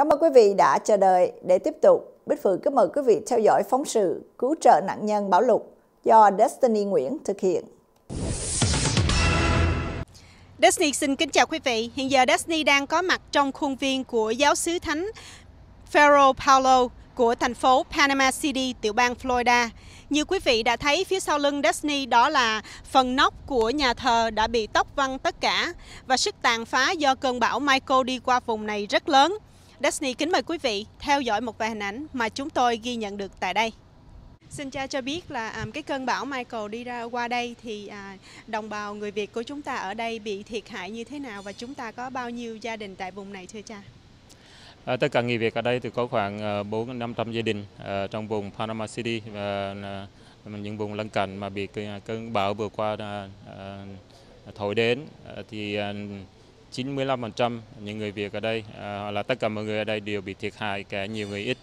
Cảm ơn quý vị đã chờ đợi. Để tiếp tục, Bích Phượng kính mời quý vị theo dõi phóng sự Cứu trợ nạn nhân bão Lục do Destiny Nguyễn thực hiện. Destiny xin kính chào quý vị. Hiện giờ Destiny đang có mặt trong khuôn viên của giáo sứ thánh Ferro Paulo của thành phố Panama City, tiểu bang Florida. Như quý vị đã thấy phía sau lưng Destiny đó là phần nóc của nhà thờ đã bị tóc văng tất cả và sức tàn phá do cơn bão Michael đi qua vùng này rất lớn. Destiny kính mời quý vị theo dõi một vài hình ảnh mà chúng tôi ghi nhận được tại đây. Xin cha cho biết là um, cái cơn bão Michael đi ra qua đây thì à, đồng bào người Việt của chúng ta ở đây bị thiệt hại như thế nào và chúng ta có bao nhiêu gia đình tại vùng này thưa cha? À, tất cả người Việt ở đây thì có khoảng 4 à, 500 gia đình à, trong vùng Panama City và à, những vùng lân cận mà bị à, cơn bão vừa qua à, à, thổi đến à, thì à, 95% những người Việt ở đây à, hoặc là tất cả mọi người ở đây đều bị thiệt hại cả nhiều người ít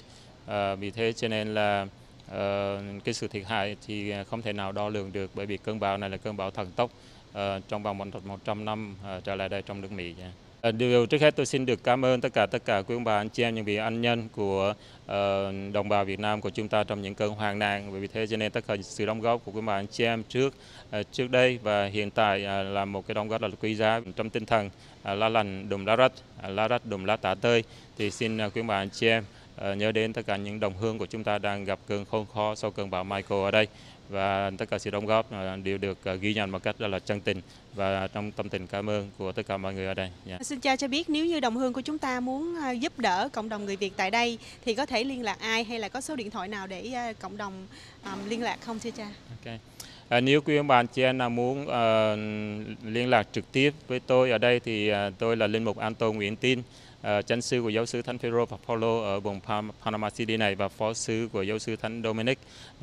à, vì thế cho nên là ờ, cái sự thiệt hại thì không thể nào đo lường được bởi vì cơn bão này là cơn bão thần tốc ờ, trong vòng 100 năm ờ, trở lại đây trong nước Mỹ. Dạ. À, điều trước hết tôi xin được cảm ơn tất cả tất cả quý ông bà anh chị em những vị anh nhân của uh, đồng bào Việt Nam của chúng ta trong những cơn hoạn nạn bởi vì thế cho nên tất cả sự đóng góp của quý ông bà anh chị em trước uh, trước đây và hiện tại uh, là một cái đóng góp là quý giá trong tinh thần À, la lành đùm la rách à, la rách đùm la tả tơi thì xin quý bà anh chị em à, nhớ đến tất cả những đồng hương của chúng ta đang gặp cơn khôn khó sau cơn bão Michael ở đây và tất cả sự đóng góp đều được ghi nhận một cách rất là chân tình và trong tâm tình cảm ơn của tất cả mọi người ở đây. Yeah. Dạ. Xin cha cho biết nếu như đồng hương của chúng ta muốn giúp đỡ cộng đồng người Việt tại đây thì có thể liên lạc ai hay là có số điện thoại nào để cộng đồng liên lạc không thưa cha? Okay. À, nếu quý ông bà anh chị em nào muốn uh, liên lạc trực tiếp với tôi ở đây thì uh, tôi là Linh Mục Anto Nguyễn Tin, uh, ờ, chân sư của giáo sư Thánh Pedro và Paulo ở vùng Panama City này và phó sư của giáo sư Thánh Dominic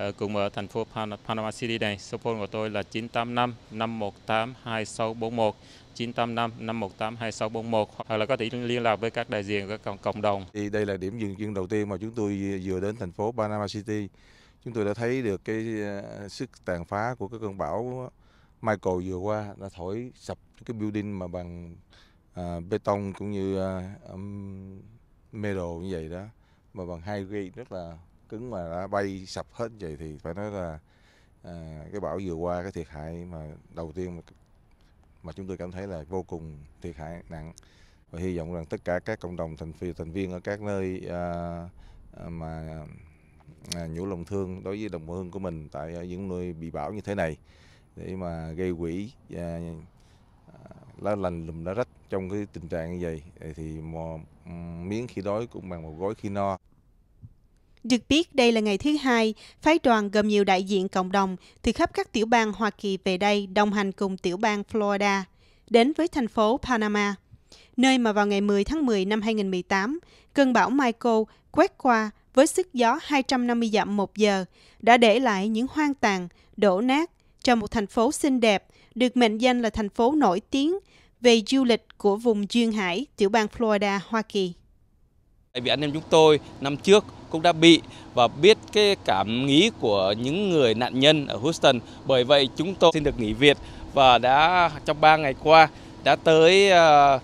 uh, cùng ở thành phố Pan Panama City này. Số phone của tôi là 985 518 2641 985 518 2641 hoặc là có thể liên lạc với các đại diện của các cộng đồng. Thì đây là điểm dừng chân đầu tiên mà chúng tôi vừa đến thành phố Panama City chúng tôi đã thấy được cái à, sức tàn phá của cái cơn bão Michael vừa qua đã thổi sập cái building mà bằng à, bê tông cũng như à, metal như vậy đó mà bằng hai ghi rất là cứng mà đã bay sập hết vậy thì phải nói là à, cái bão vừa qua cái thiệt hại mà đầu tiên mà, mà chúng tôi cảm thấy là vô cùng thiệt hại nặng và hy vọng rằng tất cả các cộng đồng thành viên thành viên ở các nơi à, mà À, nhủ lòng thương đối với đồng hương của mình tại những nơi bị bão như thế này để mà gây quỹ và à, lá lành lùm lá rách trong cái tình trạng như vậy thì mò, miếng khi đói cũng bằng một gói khi no. Được biết, đây là ngày thứ hai, phái đoàn gồm nhiều đại diện cộng đồng từ khắp các tiểu bang Hoa Kỳ về đây đồng hành cùng tiểu bang Florida, đến với thành phố Panama, nơi mà vào ngày 10 tháng 10 năm 2018, cơn bão Michael quét qua với sức gió 250 dặm một giờ đã để lại những hoang tàn, đổ nát cho một thành phố xinh đẹp được mệnh danh là thành phố nổi tiếng về du lịch của vùng Duyên Hải, tiểu bang Florida, Hoa Kỳ. Tại vì anh em chúng tôi năm trước cũng đã bị và biết cái cảm nghĩ của những người nạn nhân ở Houston. Bởi vậy chúng tôi xin được nghỉ việc và đã trong 3 ngày qua đã tới uh,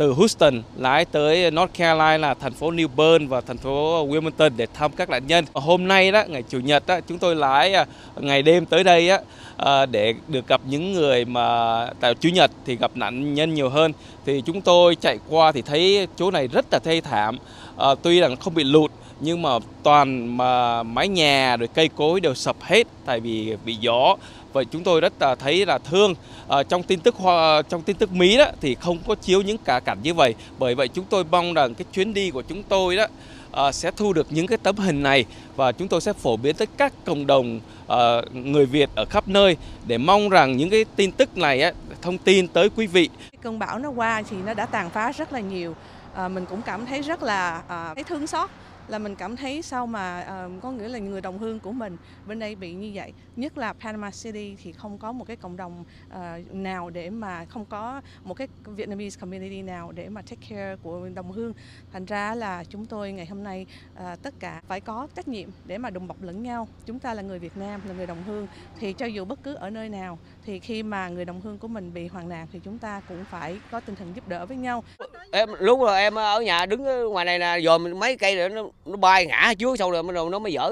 từ Houston lái tới North Carolina là thành phố New Bern và thành phố Wilmington để thăm các nạn nhân. Hôm nay đó ngày chủ nhật đó, chúng tôi lái à, ngày đêm tới đây á à, để được gặp những người mà tại chủ nhật thì gặp nạn nhân nhiều hơn. Thì chúng tôi chạy qua thì thấy chỗ này rất là thê thảm. À, tuy rằng không bị lụt nhưng mà toàn mà mái nhà rồi cây cối đều sập hết tại vì bị gió và chúng tôi rất là thấy là thương à, trong tin tức hoa trong tin tức mỹ đó thì không có chiếu những cả cảnh như vậy bởi vậy chúng tôi mong rằng cái chuyến đi của chúng tôi đó à, sẽ thu được những cái tấm hình này và chúng tôi sẽ phổ biến tới các cộng đồng à, người Việt ở khắp nơi để mong rằng những cái tin tức này á, thông tin tới quý vị cơn bão nó qua thì nó đã tàn phá rất là nhiều à, mình cũng cảm thấy rất là à, thấy thương xót là mình cảm thấy sao mà uh, có nghĩa là người đồng hương của mình bên đây bị như vậy nhất là Panama City thì không có một cái cộng đồng uh, nào để mà không có một cái Vietnamese community nào để mà take care của đồng hương thành ra là chúng tôi ngày hôm nay uh, tất cả phải có trách nhiệm để mà đùm bọc lẫn nhau chúng ta là người Việt Nam là người đồng hương thì cho dù bất cứ ở nơi nào thì khi mà người đồng hương của mình bị hoạn nạn thì chúng ta cũng phải có tinh thần giúp đỡ với nhau. Em lúc rồi em ở nhà đứng ngoài này là dòm mấy cây rồi nó, nó bay ngã trước xong rồi nó mới dở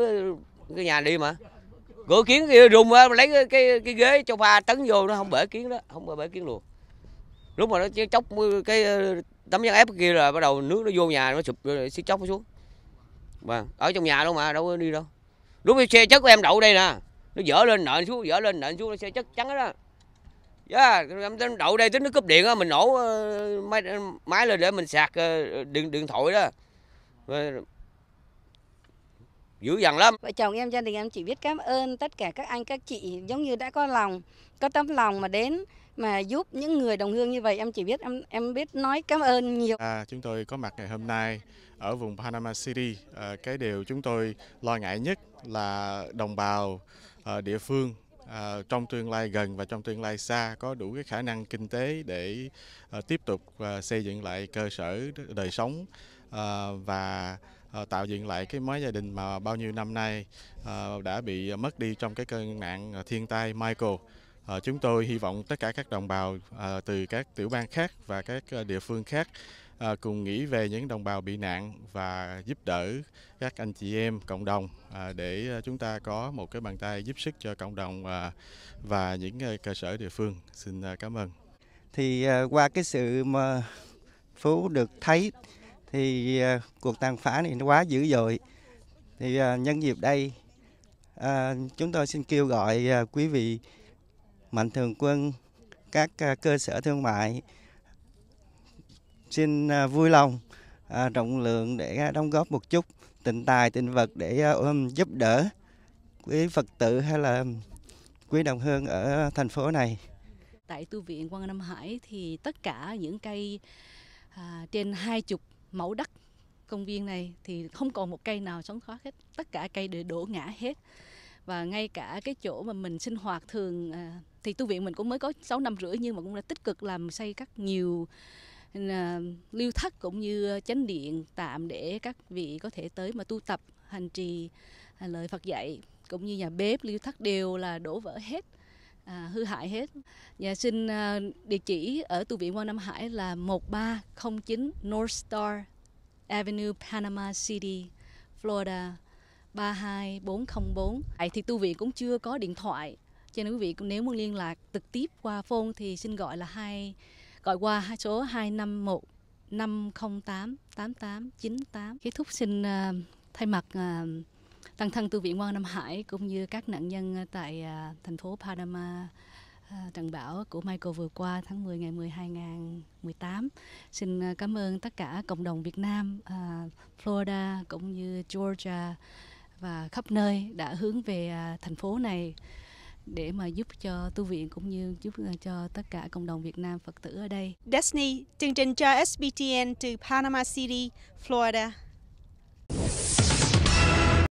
cái nhà đi mà cửa kiến kia rung lấy cái, cái cái ghế cho pha tấn vô nó không bể kiến đó không bể kiến luôn lúc mà nó chốc cái ờ, tấm ván ép kia là bắt đầu nước nó vô nhà nó sụp rồi xí chóc nó xuống mà vâng, ở trong nhà đâu mà đâu có đi đâu lúc cái xe chất của em đậu đây nè nó dở lên nện xuống dở lên nện xuống nó sẽ chắc chắn đó dạ yeah, đậu đây tính nó cúp điện á mình nổ ờ, máy máy lên để mình sạc ờ, điện điện thoại đó ờ, dữ dằn lắm vợ chồng em gia đình em chỉ biết cảm ơn tất cả các anh các chị giống như đã có lòng có tấm lòng mà đến mà giúp những người đồng hương như vậy em chỉ biết em em biết nói cảm ơn nhiều. À, chúng tôi có mặt ngày hôm nay ở vùng Panama City. À, cái điều chúng tôi lo ngại nhất là đồng bào Ờ, địa phương À, trong tương lai gần và trong tương lai xa có đủ cái khả năng kinh tế để à, tiếp tục à, xây dựng lại cơ sở đời sống và tạo dựng lại cái mối gia đình mà bao nhiêu năm nay đã bị mất đi trong cái cơn nạn thiên tai Michael. À, chúng tôi hy vọng tất cả các đồng bào à, từ các tiểu bang khác và các ờ, địa phương khác à, cùng nghĩ về những đồng bào bị nạn và giúp đỡ các anh chị em cộng đồng à, để chúng ta có một cái bàn tay giúp sức cho cộng đồng à, và những à, cơ sở địa phương. Xin à, cảm ơn. Thì à, qua cái sự mà Phú được thấy thì à, cuộc tàn phá này nó quá dữ dội. Thì à, nhân dịp đây à, chúng tôi xin kêu gọi à, quý vị mạnh thường quân các à, cơ sở thương mại xin à, vui lòng à, rộng lượng để đóng góp một chút tình tài tình vật để giúp đỡ quý phật tử hay là quý đồng hương ở thành phố này tại tu viện quan Nam Hải thì tất cả những cây à, trên hai chục mẫu đất công viên này thì không còn một cây nào sống thoát hết tất cả cây đều đổ ngã hết và ngay cả cái chỗ mà mình sinh hoạt thường à, thì tu viện mình cũng mới có 6 năm rưỡi nhưng mà cũng đã tích cực làm xây các nhiều à, lưu thất cũng như chánh điện tạm để các vị có thể tới mà tu tập hành trì à, lời Phật dạy cũng như nhà bếp lưu thất đều là đổ vỡ hết à, hư hại hết. nhà xin địa chỉ ở tu viện Quang Nam Hải là 1309 North Star Avenue Panama City, Florida 32404. Vậy thì tu viện cũng chưa có điện thoại, cho nên quý vị nếu muốn liên lạc trực tiếp qua phone thì xin gọi là hai gọi qua số 251 508 8898. Kết thúc xin ờ, thay mặt ờ, tăng thân tu viện quan Nam Hải cũng như các nạn nhân tại ờ, thành phố Panama trận bão của Michael vừa qua tháng 10 ngày 10 2018. Xin cảm ơn tất cả cộng đồng Việt Nam, Florida cũng như Georgia và khắp nơi đã hướng về à, thành phố này để mà giúp cho tu viện cũng như giúp à, cho tất cả cộng đồng Việt Nam Phật tử ở đây. Destiny, chương trình cho SBTN từ Panama City, Florida.